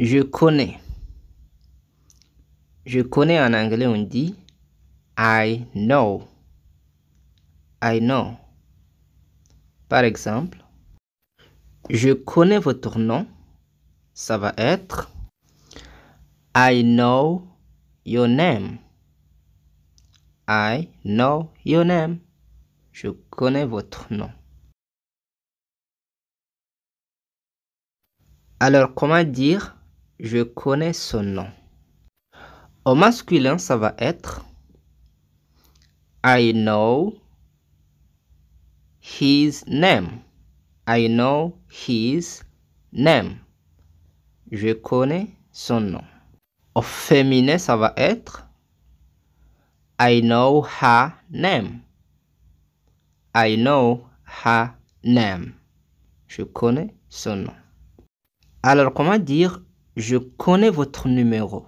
Je connais. Je connais en anglais, on dit I know. I know. Par exemple, je connais votre nom. Ça va être I know your name. I know your name. Je connais votre nom. Alors, comment dire je connais son nom. Au masculin, ça va être I know his name. I know his name. Je connais son nom. Au féminin, ça va être I know her name. I know her name. Je connais son nom. Alors, comment dire je connais votre numéro.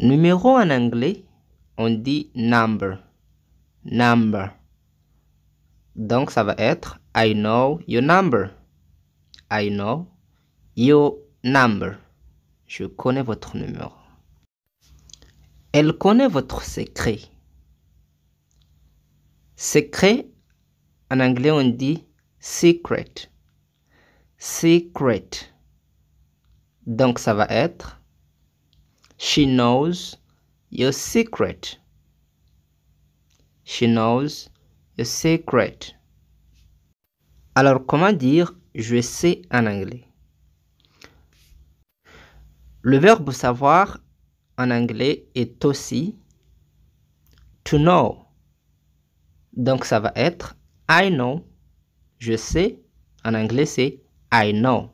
Numéro en anglais, on dit number. Number. Donc ça va être I know your number. I know your number. Je connais votre numéro. Elle connaît votre secret. Secret, en anglais on dit secret. Secret. Donc ça va être She knows your secret. She knows your secret. Alors comment dire je sais en anglais Le verbe savoir en anglais est aussi to know. Donc ça va être I know. Je sais en anglais c'est I know.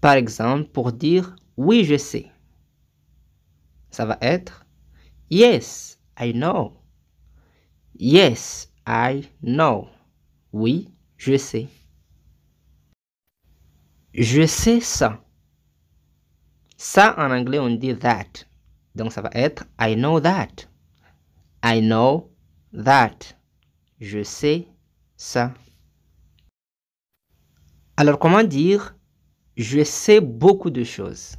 Par exemple, pour dire oui, je sais, ça va être Yes, I know. Yes, I know. Oui, je sais. Je sais ça. Ça en anglais on dit that. Donc ça va être I know that. I know that. Je sais ça. Alors comment dire je sais beaucoup de choses.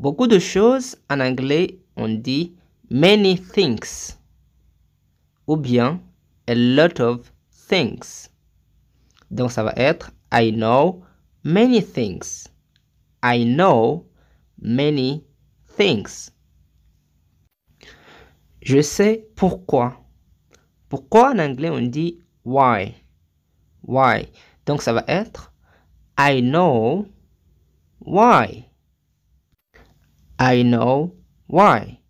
Beaucoup de choses, en anglais, on dit many things ou bien a lot of things. Donc ça va être I know many things. I know many things. Je sais pourquoi. Pourquoi en anglais on dit why. Why. Donc ça va être I know why. I know why.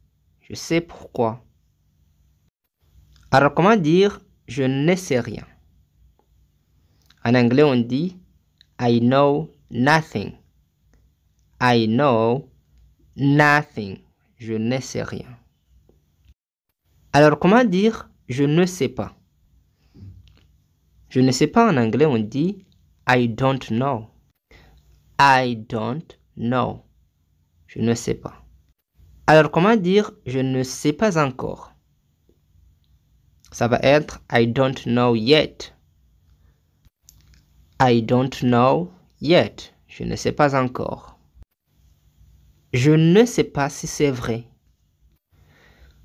Je sais pourquoi. Alors comment dire je ne sais rien En anglais on dit I know nothing. I know nothing. Je ne sais rien. Alors comment dire je ne sais pas Je ne sais pas en anglais on dit I don't know. I don't know. Je ne sais pas. Alors, comment dire je ne sais pas encore Ça va être I don't know yet. I don't know yet. Je ne sais pas encore. Je ne sais pas si c'est vrai.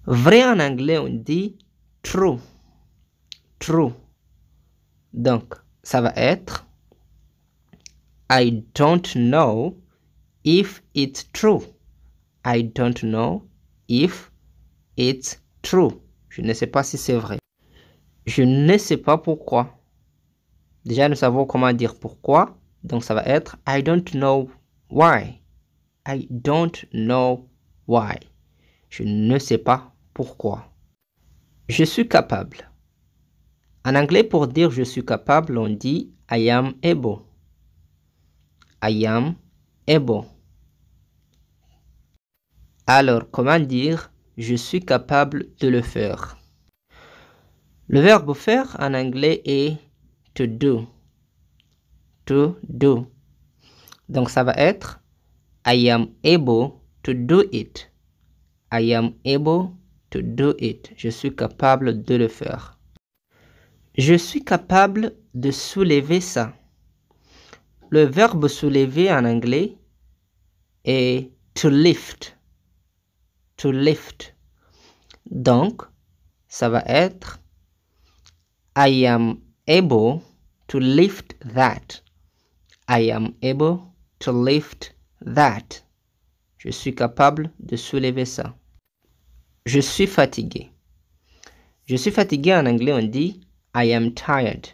Vrai en anglais, on dit true. True. Donc, ça va être I don't know if it's true. I don't know if it's true. Je ne sais pas si c'est vrai. Je ne sais pas pourquoi. Déjà, nous savons comment dire pourquoi. Donc, ça va être I don't know why. I don't know why. Je ne sais pas pourquoi. Je suis capable. En anglais, pour dire je suis capable, on dit I am able. I am able. Alors, comment dire je suis capable de le faire Le verbe faire en anglais est to do. To do. Donc ça va être I am able to do it. I am able to do it. Je suis capable de le faire. Je suis capable de soulever ça le verbe soulever en anglais est to lift. To lift. Donc, ça va être I am able to lift that. I am able to lift that. Je suis capable de soulever ça. Je suis fatigué. Je suis fatigué en anglais, on dit I am tired.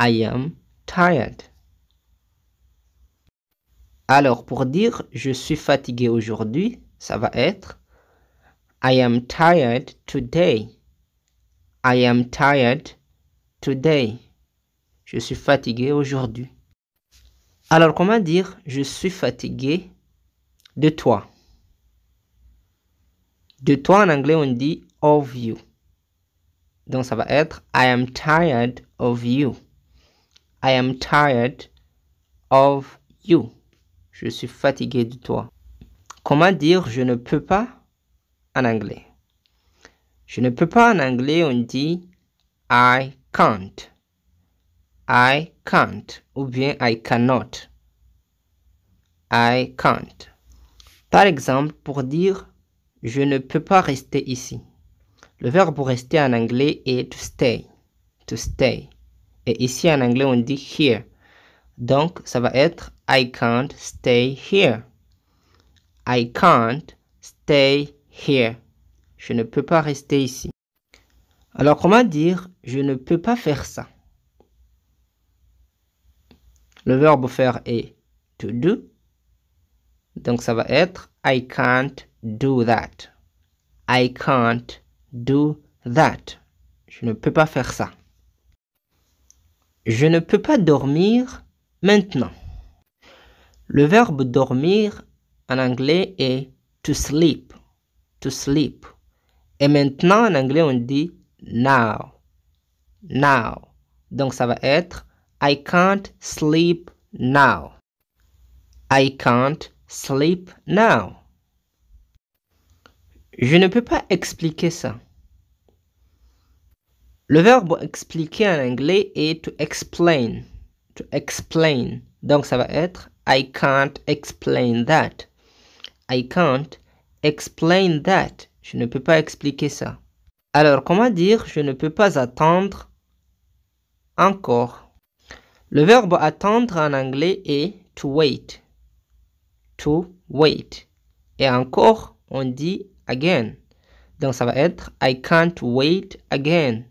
I am tired. Alors pour dire je suis fatigué aujourd'hui, ça va être I am tired today. I am tired today. Je suis fatigué aujourd'hui. Alors comment dire je suis fatigué de toi De toi en anglais on dit of you. Donc ça va être I am tired of you. I am tired of you. Je suis fatigué de toi. Comment dire je ne peux pas en anglais Je ne peux pas en anglais, on dit I can't. I can't ou bien I cannot. I can't. Par exemple, pour dire je ne peux pas rester ici. Le verbe pour rester en anglais est to stay. To stay. Et ici en anglais, on dit here. Donc, ça va être I can't stay here. I can't stay here. Je ne peux pas rester ici. Alors, comment dire je ne peux pas faire ça Le verbe faire est to do. Donc, ça va être I can't do that. I can't do that. Je ne peux pas faire ça. Je ne peux pas dormir Maintenant, le verbe dormir en anglais est to sleep, to sleep. Et maintenant en anglais on dit now, now. Donc ça va être I can't sleep now. I can't sleep now. Je ne peux pas expliquer ça. Le verbe expliquer en anglais est to explain to explain. Donc ça va être I can't explain that. I can't explain that. Je ne peux pas expliquer ça. Alors comment dire je ne peux pas attendre encore Le verbe attendre en anglais est to wait. To wait. Et encore, on dit again. Donc ça va être I can't wait again.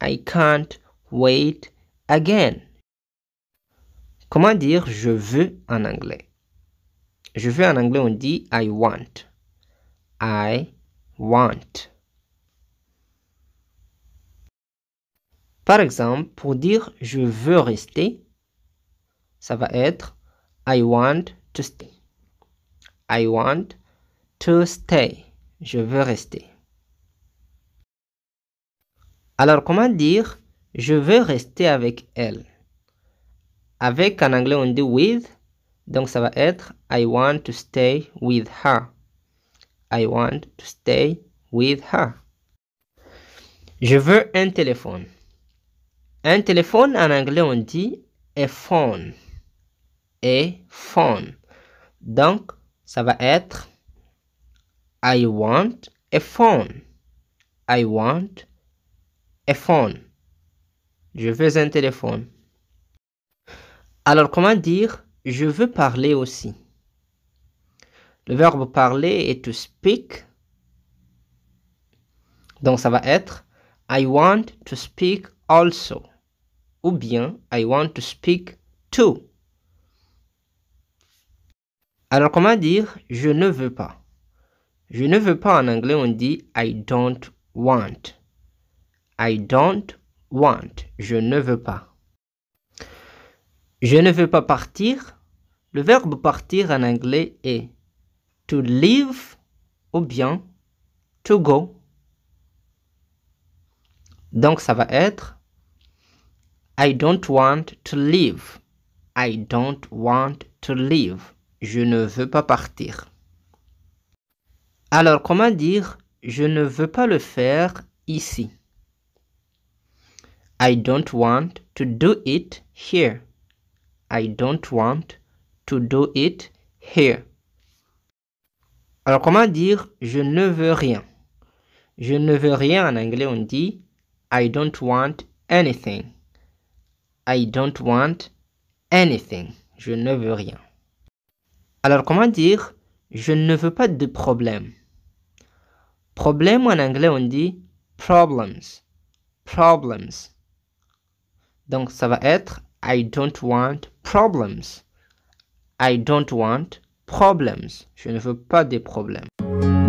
I can't wait again. Comment dire je veux en anglais Je veux en anglais, on dit I want. I want. Par exemple, pour dire je veux rester, ça va être I want to stay. I want to stay. Je veux rester. Alors, comment dire je veux rester avec elle avec en anglais on dit with, donc ça va être I want to stay with her. I want to stay with her. Je veux un téléphone. Un téléphone en anglais on dit a phone. A phone. Donc ça va être I want a phone. I want a phone. Je veux un téléphone. Alors comment dire je veux parler aussi Le verbe parler est to speak. Donc ça va être I want to speak also. Ou bien I want to speak too. Alors comment dire je ne veux pas Je ne veux pas en anglais on dit I don't want. I don't want. Je ne veux pas. Je ne veux pas partir. Le verbe partir en anglais est to leave ou bien to go. Donc ça va être I don't want to leave. I don't want to leave. Je ne veux pas partir. Alors comment dire je ne veux pas le faire ici. I don't want to do it here. I don't want to do it here. Alors comment dire je ne veux rien Je ne veux rien en anglais on dit I don't want anything. I don't want anything. Je ne veux rien. Alors comment dire je ne veux pas de problème Problème en anglais on dit problems. Problems. Donc ça va être I don't want problems. I don't want problems. Je ne veux pas des problèmes.